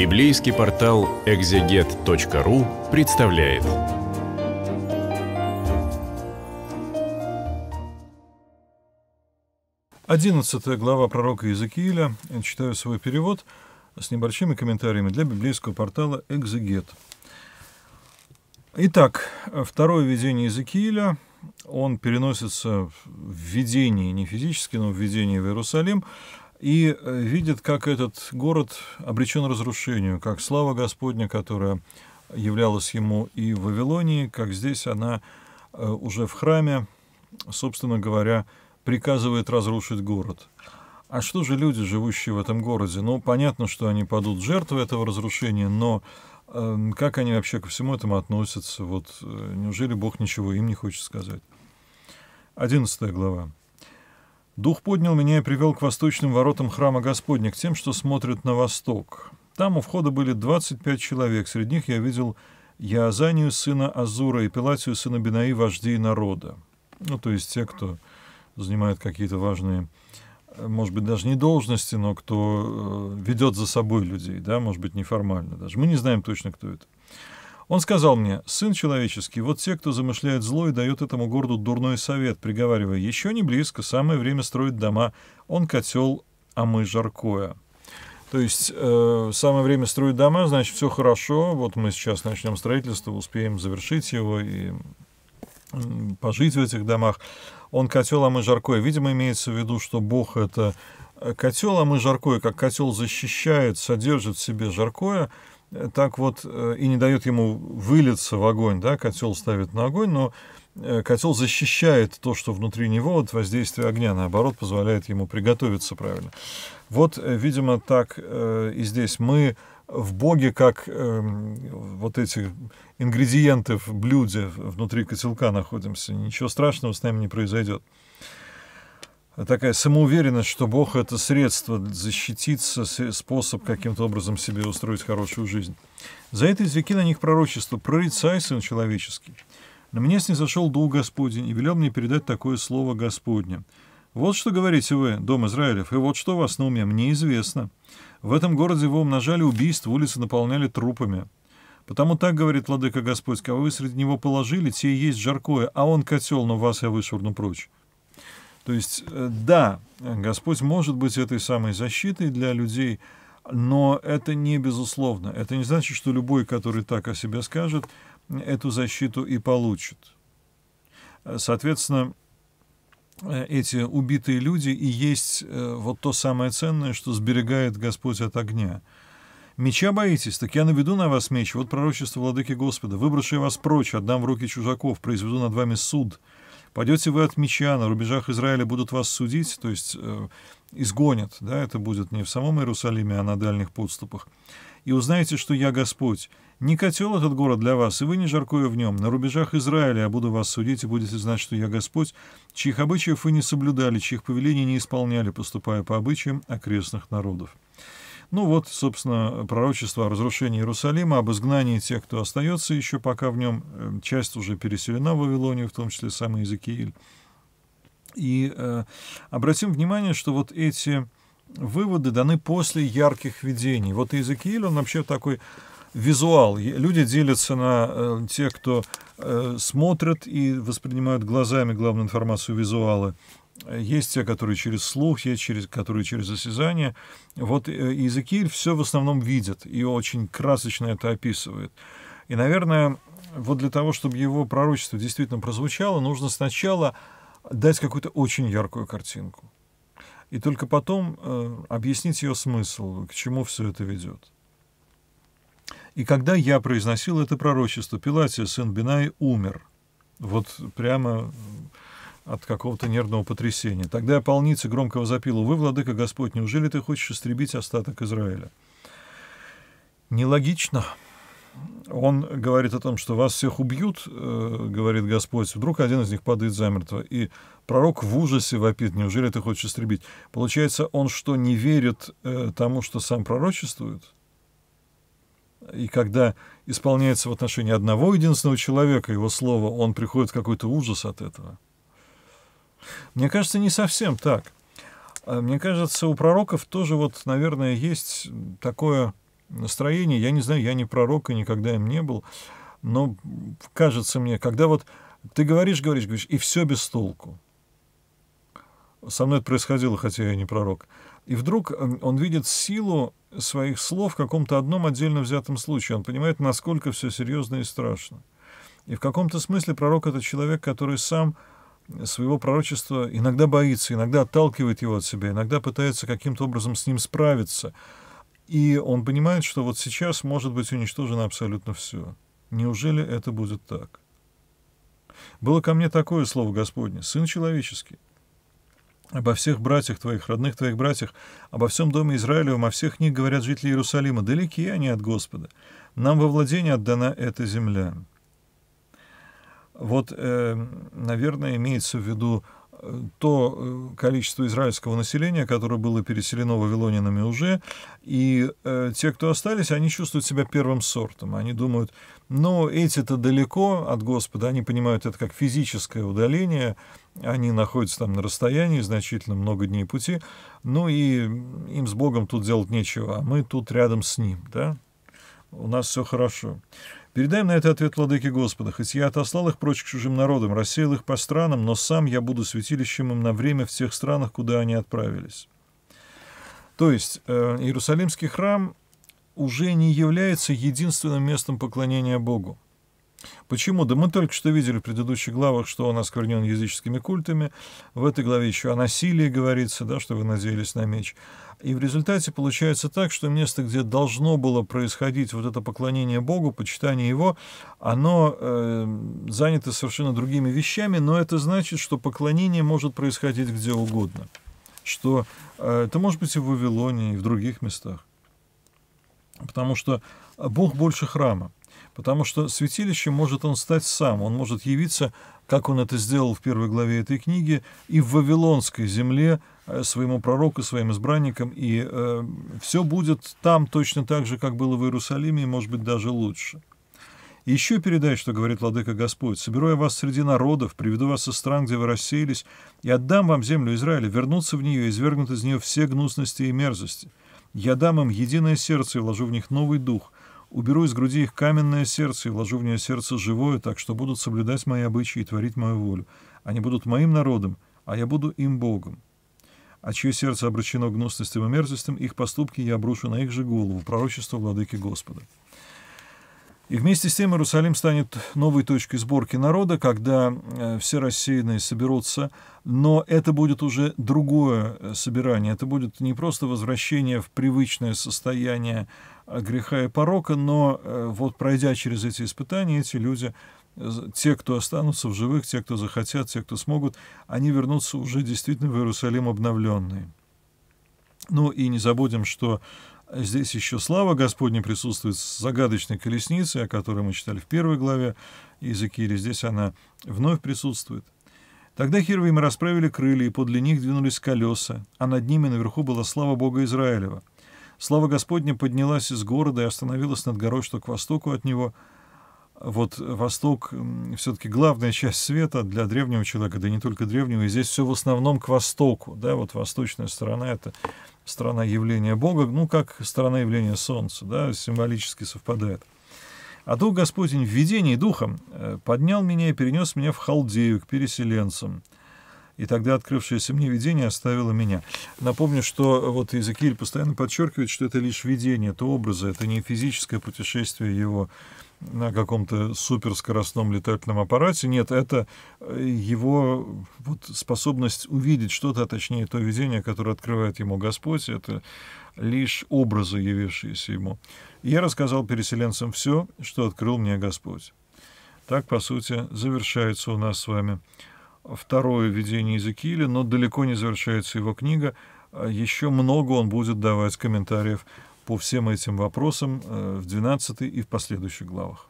Библейский портал экзегет.ру представляет. Одиннадцатая глава пророка Иезекииля. Я читаю свой перевод с небольшими комментариями для библейского портала «Экзегет». Итак, второе видение Иезекииля, он переносится в видении, не физически, но в видении в Иерусалим и э, видит, как этот город обречен разрушению, как слава Господня, которая являлась ему и в Вавилонии, как здесь она э, уже в храме, собственно говоря, приказывает разрушить город. А что же люди, живущие в этом городе? Ну, понятно, что они падут жертвой этого разрушения, но э, как они вообще ко всему этому относятся? Вот э, неужели Бог ничего им не хочет сказать? Одиннадцатая глава. Дух поднял меня и привел к восточным воротам храма Господня, к тем, что смотрят на восток. Там у входа были 25 человек, среди них я видел Яазанию, сына Азура, и Пилатию, сына Бинаи, вождей народа. Ну, то есть те, кто занимает какие-то важные, э, может быть, даже не должности, но кто э, ведет за собой людей, да, может быть, неформально даже. Мы не знаем точно, кто это. Он сказал мне, «Сын человеческий, вот те, кто замышляет зло и дает этому городу дурной совет, приговаривая, еще не близко, самое время строить дома, он котел, а мы жаркое». То есть э, самое время строить дома, значит, все хорошо, вот мы сейчас начнем строительство, успеем завершить его и пожить в этих домах. Он котел, а мы жаркое. Видимо, имеется в виду, что Бог — это э, котел, а мы жаркое, как котел защищает, содержит в себе жаркое — так вот э, и не дает ему вылиться в огонь, да, котел ставит на огонь, но э, котел защищает то, что внутри него от воздействия огня, наоборот, позволяет ему приготовиться правильно. Вот, э, видимо, так и здесь мы в Боге, как эм, вот эти ингредиенты в блюде внутри котелка находимся, ничего страшного с нами не произойдет такая самоуверенность, что Бог — это средство защититься, способ каким-то образом себе устроить хорошую жизнь. За это извеки на них пророчество «Прорицай, сын человеческий». На меня снизошел Дух Господень и велел мне передать такое слово Господне. Вот что говорите вы, дом Израилев, и вот что у вас на уме, мне известно. В этом городе вы умножали убийств, улицы наполняли трупами. Потому так говорит Владыка Господь, кого вы среди него положили, те есть жаркое, а он котел, но вас я вышвырну прочь. То есть, э, да, Господь может быть этой самой защитой для людей, но это не безусловно. Это не значит, что любой, который так о себе скажет, эту защиту и получит. Э, соответственно, э, эти убитые люди и есть вот то самое ценное, что сберегает Господь от огня. Меча боитесь, так я наведу на вас меч, вот пророчество владыки Господа, выброшу выброши вас прочь, отдам в руки чужаков, произведу над вами суд, Пойдете вы от меча, на рубежах Израиля будут вас судить, то есть э, изгонят, да, это будет не в самом Иерусалиме, а на дальних подступах. И узнаете, что я Господь. Не котел этот город для вас, и вы не жаркое в нем. На рубежах Израиля я буду вас судить, и будете знать, что я Господь, чьих обычаев вы не соблюдали, чьих повелений не исполняли, поступая по обычаям окрестных народов. Ну вот, собственно, пророчество о разрушении Иерусалима, об изгнании тех, кто остается еще пока в нем. Э, часть уже переселена в Вавилонию, в том числе сам Иезекииль. И э, обратим внимание, что вот эти выводы даны после ярких видений. Вот Иезекииль, он вообще такой визуал. Люди делятся на э, тех, кто э, смотрят и воспринимают глазами главную информацию визуалы. Есть те, которые через слух, есть через, которые через осязание. Вот Иезекииль э, все в основном видит и очень красочно это описывает. И, наверное, вот для того, чтобы его пророчество действительно прозвучало, нужно сначала дать какую-то очень яркую картинку. И только потом э, объяснить ее смысл, к чему все это ведет. И когда я произносил это пророчество, Пилатия, сын Бинай, умер. Вот прямо от какого-то нервного потрясения. Тогда полница громко возопила, «Вы, владыка Господь, неужели ты хочешь истребить остаток Израиля?» Нелогично. Он говорит о том, что вас всех убьют, э, говорит Господь, вдруг один из них падает замертво. И пророк в ужасе вопит, неужели ты хочешь истребить? Получается, он что, не верит э, тому, что сам пророчествует? И когда исполняется в отношении одного единственного человека его слово, он приходит в какой-то ужас от этого. Мне кажется, не совсем так. А, мне кажется, у пророков тоже, вот, наверное, есть такое настроение. Я не знаю, я не пророк и никогда им не был. Но кажется мне, когда вот ты говоришь, говоришь, говоришь, и все без толку. Со мной это происходило, хотя я не пророк. И вдруг он видит силу своих слов в каком-то одном отдельно взятом случае. Он понимает, насколько все серьезно и страшно. И в каком-то смысле пророк — это человек, который сам своего пророчества иногда боится, иногда отталкивает его от себя, иногда пытается каким-то образом с ним справиться. И он понимает, что вот сейчас может быть уничтожено абсолютно все. Неужели это будет так? Было ко мне такое слово Господне, «Сын человеческий» обо всех братьях твоих, родных твоих братьях, обо всем доме Израилевом, о всех них говорят жители Иерусалима, далеки они от Господа. Нам во владение отдана эта земля. Вот, э, наверное, имеется в виду э, то э, количество израильского населения, которое было переселено вавилонинами уже, и те, кто остались, они чувствуют себя первым сортом. Они думают, ну, эти-то далеко от Господа, они понимают это как физическое удаление, они находятся там на расстоянии значительно, много дней пути, ну и им с Богом тут делать нечего, а мы тут рядом с Ним, да, у нас все хорошо. Передай на это ответ владыки Господа, хоть я отослал их прочь к чужим народам, рассеял их по странам, но сам я буду святилищем им на время в тех странах, куда они отправились. То есть э, Иерусалимский храм уже не является единственным местом поклонения Богу. Почему? Да мы только что видели в предыдущих главах, что он осквернен языческими культами. В этой главе еще о насилии говорится, да, что вы надеялись на меч. И в результате получается так, что место, где должно было происходить вот это поклонение Богу, почитание Его, оно э, занято совершенно другими вещами, но это значит, что поклонение может происходить где угодно. Что э, это может быть и в Вавилоне, и в других местах. Потому что Бог больше храма. Потому что святилищем может он стать сам, он может явиться, как он это сделал в первой главе этой книги, и в Вавилонской земле э, своему пророку, своим избранникам, и э, все будет там точно так же, как было в Иерусалиме, и, может быть, даже лучше. Еще передай, что говорит Владыка Господь, соберу я вас среди народов, приведу вас со стран, где вы рассеялись, и отдам вам землю Израиля, вернуться в нее, и извергнут из нее все гнусности и мерзости. Я дам им единое сердце и вложу в них новый дух — Уберу из груди их каменное сердце и вложу в нее сердце живое, так что будут соблюдать мои обычаи и творить мою волю. Они будут моим народом, а я буду им Богом. А чье сердце обращено к гнусностям и мерзостям, их поступки я обрушу на их же голову, пророчество владыки Господа». И вместе с тем Иерусалим станет новой точкой сборки народа, когда э, все рассеянные соберутся, но это будет уже другое э, собирание. Это будет не просто возвращение в привычное состояние э, греха и порока, но вот пройдя через эти испытания, эти люди, те, кто останутся в живых, те, кто захотят, те, кто смогут, они вернутся уже действительно в Иерусалим обновленные. Ну и не забудем, что Здесь еще слава Господня присутствует с загадочной колесницей, о которой мы читали в первой главе Иезекииля. Здесь она вновь присутствует. Тогда Хировим расправили крылья, и подле них двинулись колеса, а над ними наверху была слава Бога Израилева. Слава Господня поднялась из города и остановилась над горой, что к востоку от него — вот Восток все-таки главная часть света для древнего человека, да не только древнего, и здесь все в основном к Востоку, да, вот восточная сторона — это сторона явления Бога, ну, как сторона явления Солнца, да, символически совпадает. А то Господень в видении духом э, поднял меня и перенес меня в Халдею к переселенцам — и тогда открывшееся мне видение оставило меня. Напомню, что э, вот Иезекииль постоянно подчеркивает, что это лишь видение, это образы, это не физическое путешествие его на каком-то суперскоростном летательном аппарате. Нет, это э, его вот способность увидеть что-то, а точнее то видение, которое открывает ему Господь, это лишь образы, явившиеся ему. я рассказал переселенцам все, что открыл мне Господь. Так, по сути, завершается у нас с вами второе «Введение Иезекииля, но далеко не завершается его книга. А еще много он будет давать комментариев по всем этим вопросам э, в 12 и в последующих главах.